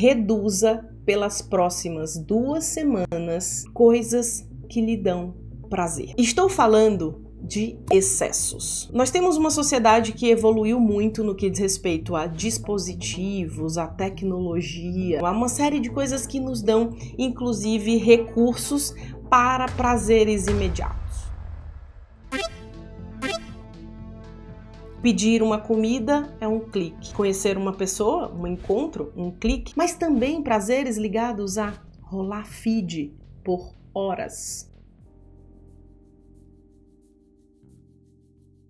reduza pelas próximas duas semanas coisas que lhe dão prazer. Estou falando de excessos. Nós temos uma sociedade que evoluiu muito no que diz respeito a dispositivos, a tecnologia, a uma série de coisas que nos dão, inclusive, recursos para prazeres imediatos. Pedir uma comida é um clique. Conhecer uma pessoa, um encontro, um clique. Mas também prazeres ligados a rolar feed por horas.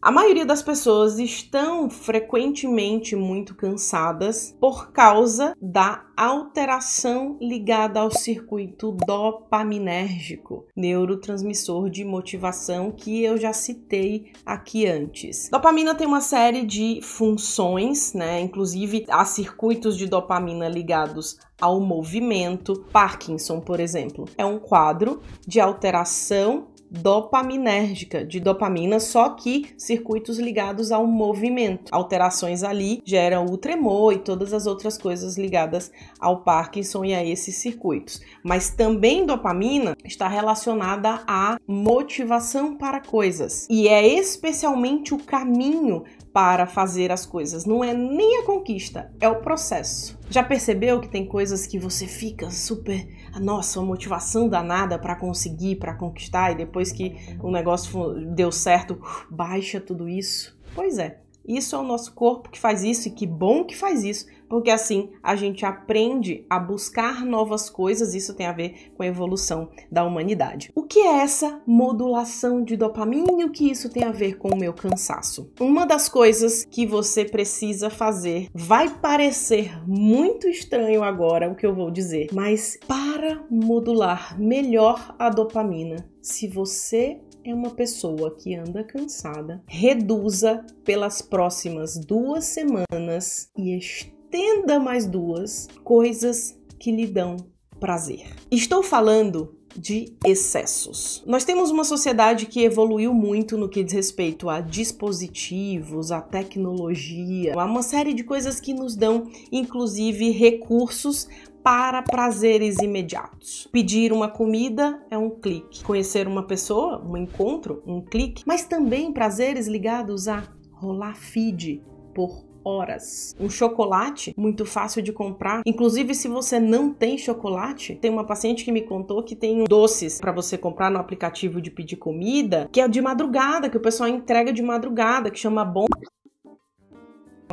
A maioria das pessoas estão frequentemente muito cansadas por causa da alteração ligada ao circuito dopaminérgico, neurotransmissor de motivação que eu já citei aqui antes. Dopamina tem uma série de funções, né? Inclusive há circuitos de dopamina ligados ao movimento. Parkinson, por exemplo, é um quadro de alteração dopaminérgica, de dopamina, só que circuitos ligados ao movimento. Alterações ali geram o tremor e todas as outras coisas ligadas ao Parkinson e a esses circuitos. Mas também dopamina está relacionada à motivação para coisas e é especialmente o caminho para fazer as coisas. Não é nem a conquista, é o processo. Já percebeu que tem coisas que você fica super nossa, uma motivação danada para conseguir, para conquistar, e depois que o negócio deu certo, baixa tudo isso. Pois é, isso é o nosso corpo que faz isso e que bom que faz isso, porque assim a gente aprende a buscar novas coisas. Isso tem a ver com a evolução da humanidade. O que é essa modulação de dopamina e o que isso tem a ver com o meu cansaço? Uma das coisas que você precisa fazer vai parecer muito estranho agora o que eu vou dizer, mas para modular melhor a dopamina, se você é uma pessoa que anda cansada, reduza pelas próximas duas semanas e estenda mais duas coisas que lhe dão prazer. Estou falando de excessos. Nós temos uma sociedade que evoluiu muito no que diz respeito a dispositivos, a tecnologia, a uma série de coisas que nos dão, inclusive, recursos para prazeres imediatos. Pedir uma comida é um clique, conhecer uma pessoa, um encontro, um clique, mas também prazeres ligados a rolar feed por horas. Um chocolate, muito fácil de comprar. Inclusive, se você não tem chocolate, tem uma paciente que me contou que tem doces para você comprar no aplicativo de pedir comida, que é de madrugada, que o pessoal entrega de madrugada, que chama bom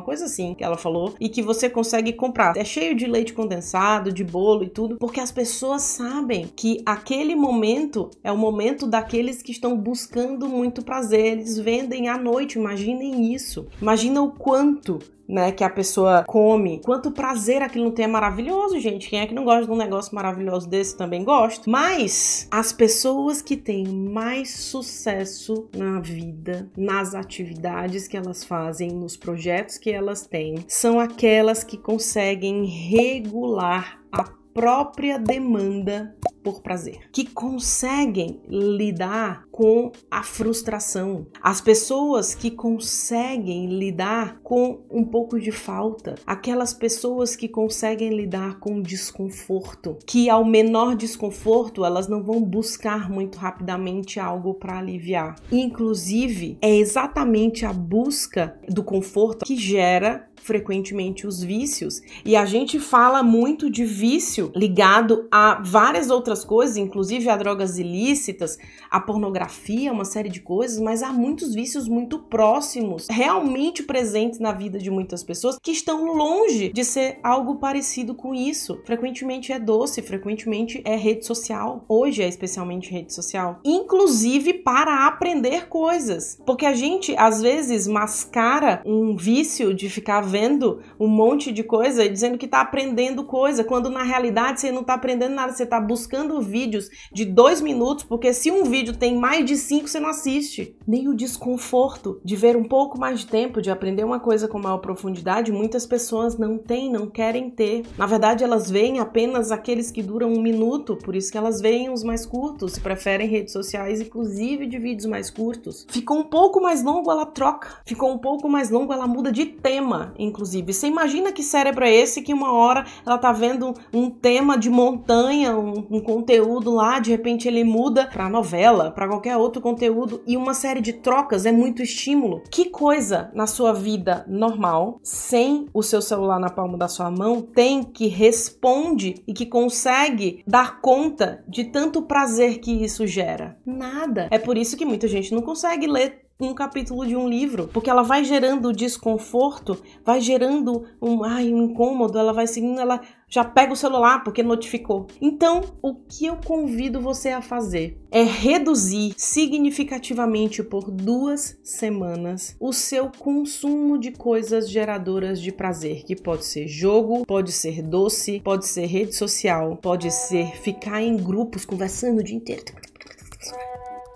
coisa assim que ela falou, e que você consegue comprar. É cheio de leite condensado, de bolo e tudo, porque as pessoas sabem que aquele momento é o momento daqueles que estão buscando muito prazer. Eles vendem à noite, imaginem isso. Imagina o quanto né, que a pessoa come. Quanto prazer aquilo não tem é maravilhoso, gente. Quem é que não gosta de um negócio maravilhoso desse também gosta. Mas as pessoas que têm mais sucesso na vida, nas atividades que elas fazem, nos projetos que elas têm são aquelas que conseguem regular a própria demanda por prazer, que conseguem lidar com a frustração, as pessoas que conseguem lidar com um pouco de falta, aquelas pessoas que conseguem lidar com desconforto, que ao menor desconforto elas não vão buscar muito rapidamente algo para aliviar. Inclusive, é exatamente a busca do conforto que gera frequentemente os vícios. E a gente fala muito de vício ligado a várias outras coisas, inclusive a drogas ilícitas, a pornografia, uma série de coisas, mas há muitos vícios muito próximos, realmente presentes na vida de muitas pessoas que estão longe de ser algo parecido com isso. Frequentemente é doce, frequentemente é rede social. Hoje é especialmente rede social, inclusive para aprender coisas, porque a gente às vezes mascara um vício de ficar vendo um monte de coisa e dizendo que está aprendendo coisa, quando na realidade você não está aprendendo nada, você está buscando vídeos de dois minutos, porque se um vídeo tem mais de cinco, você não assiste. Nem o desconforto de ver um pouco mais de tempo, de aprender uma coisa com maior profundidade, muitas pessoas não têm, não querem ter. Na verdade, elas veem apenas aqueles que duram um minuto, por isso que elas veem os mais curtos e preferem redes sociais, inclusive de vídeos mais curtos. Ficou um pouco mais longo, ela troca. Ficou um pouco mais longo, ela muda de tema inclusive. Você imagina que cérebro é esse que uma hora ela tá vendo um tema de montanha, um, um conteúdo lá, de repente ele muda pra novela, para qualquer outro conteúdo e uma série de trocas é muito estímulo. Que coisa na sua vida normal, sem o seu celular na palma da sua mão, tem que responde e que consegue dar conta de tanto prazer que isso gera? Nada. É por isso que muita gente não consegue ler um capítulo de um livro, porque ela vai gerando desconforto, vai gerando um, ai, um incômodo, ela vai seguindo, ela já pega o celular porque notificou. Então, o que eu convido você a fazer é reduzir significativamente por duas semanas o seu consumo de coisas geradoras de prazer, que pode ser jogo, pode ser doce, pode ser rede social, pode ser ficar em grupos conversando o dia inteiro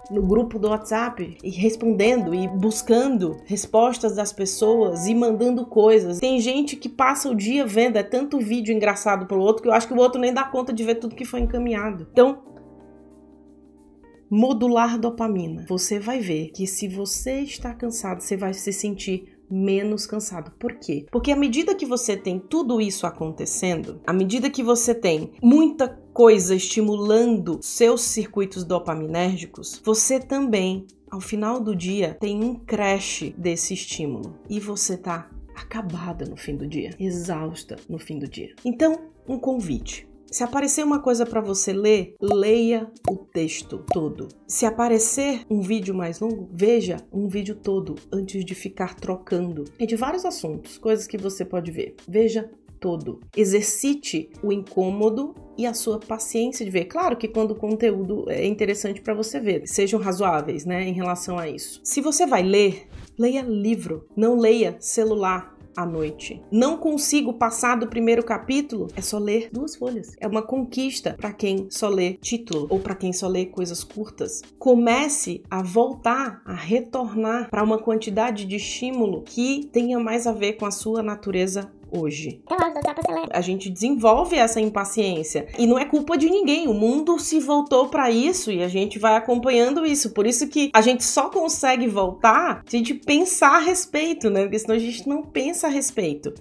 no grupo do WhatsApp e respondendo e buscando respostas das pessoas e mandando coisas. Tem gente que passa o dia vendo, é tanto vídeo engraçado pro outro que eu acho que o outro nem dá conta de ver tudo que foi encaminhado. Então, modular dopamina. Você vai ver que se você está cansado, você vai se sentir menos cansado. Por quê? Porque à medida que você tem tudo isso acontecendo, à medida que você tem muita coisa estimulando seus circuitos dopaminérgicos, você também, ao final do dia, tem um crash desse estímulo e você tá acabada no fim do dia, exausta no fim do dia. Então, um convite. Se aparecer uma coisa para você ler, leia o texto todo. Se aparecer um vídeo mais longo, veja um vídeo todo antes de ficar trocando. É de vários assuntos, coisas que você pode ver. Veja todo. Exercite o incômodo e a sua paciência de ver. Claro que quando o conteúdo é interessante para você ver, sejam razoáveis, né, em relação a isso. Se você vai ler, leia livro, não leia celular, à noite. Não consigo passar do primeiro capítulo. É só ler duas folhas. É uma conquista para quem só lê título ou para quem só lê coisas curtas. Comece a voltar, a retornar para uma quantidade de estímulo que tenha mais a ver com a sua natureza hoje. Tá, a gente desenvolve essa impaciência e não é culpa de ninguém. O mundo se voltou para isso e a gente vai acompanhando isso. Por isso que a gente só consegue voltar se a gente pensar a respeito, né? Porque senão a gente não pensa a respeito.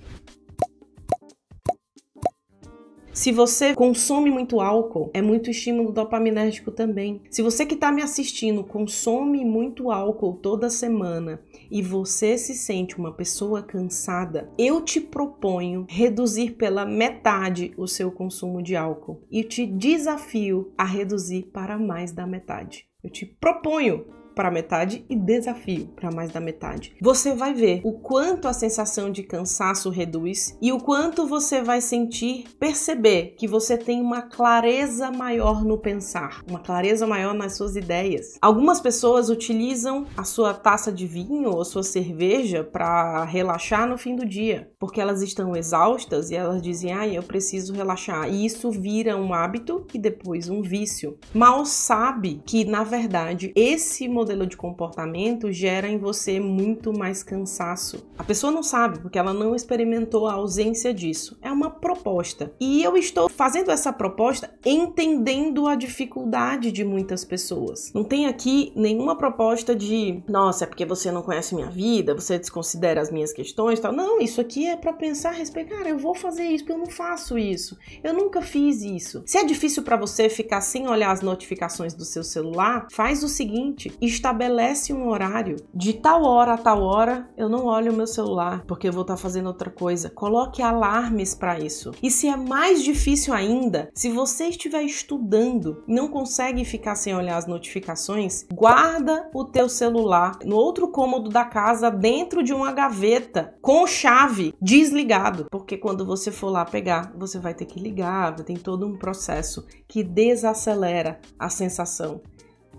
Se você consome muito álcool, é muito estímulo dopaminérgico também. Se você que está me assistindo consome muito álcool toda semana e você se sente uma pessoa cansada, eu te proponho reduzir pela metade o seu consumo de álcool e te desafio a reduzir para mais da metade. Eu te proponho para metade e desafio para mais da metade. Você vai ver o quanto a sensação de cansaço reduz e o quanto você vai sentir, perceber que você tem uma clareza maior no pensar, uma clareza maior nas suas ideias. Algumas pessoas utilizam a sua taça de vinho ou sua cerveja para relaxar no fim do dia, porque elas estão exaustas e elas dizem: "Ai, eu preciso relaxar". E isso vira um hábito e depois um vício. Mal sabe que na verdade esse modelo modelo de comportamento gera em você muito mais cansaço. A pessoa não sabe porque ela não experimentou a ausência disso. É uma proposta. E eu estou fazendo essa proposta entendendo a dificuldade de muitas pessoas. Não tem aqui nenhuma proposta de, nossa, é porque você não conhece minha vida, você desconsidera as minhas questões, tal. Não, isso aqui é para pensar, respeitar, eu vou fazer isso, porque eu não faço isso. Eu nunca fiz isso. Se é difícil para você ficar sem olhar as notificações do seu celular, faz o seguinte, estabelece um horário de tal hora a tal hora, eu não olho o meu celular, porque eu vou estar tá fazendo outra coisa. Coloque alarmes para isso. E se é mais difícil difícil ainda, se você estiver estudando e não consegue ficar sem olhar as notificações, guarda o teu celular no outro cômodo da casa dentro de uma gaveta com chave desligado, porque quando você for lá pegar, você vai ter que ligar, tem todo um processo que desacelera a sensação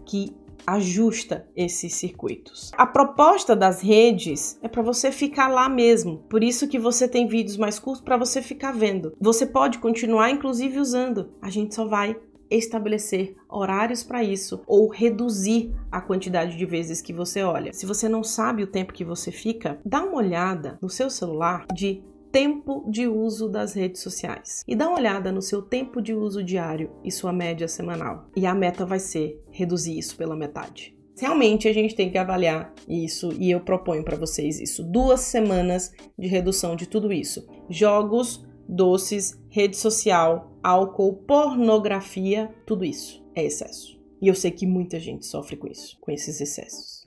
que ajusta esses circuitos. A proposta das redes é para você ficar lá mesmo. Por isso que você tem vídeos mais curtos para você ficar vendo. Você pode continuar inclusive usando. A gente só vai estabelecer horários para isso ou reduzir a quantidade de vezes que você olha. Se você não sabe o tempo que você fica, dá uma olhada no seu celular de tempo de uso das redes sociais. E dá uma olhada no seu tempo de uso diário e sua média semanal. E a meta vai ser reduzir isso pela metade. Realmente a gente tem que avaliar isso e eu proponho para vocês isso: duas semanas de redução de tudo isso. Jogos, doces, rede social, álcool, pornografia, tudo isso é excesso. E eu sei que muita gente sofre com isso, com esses excessos.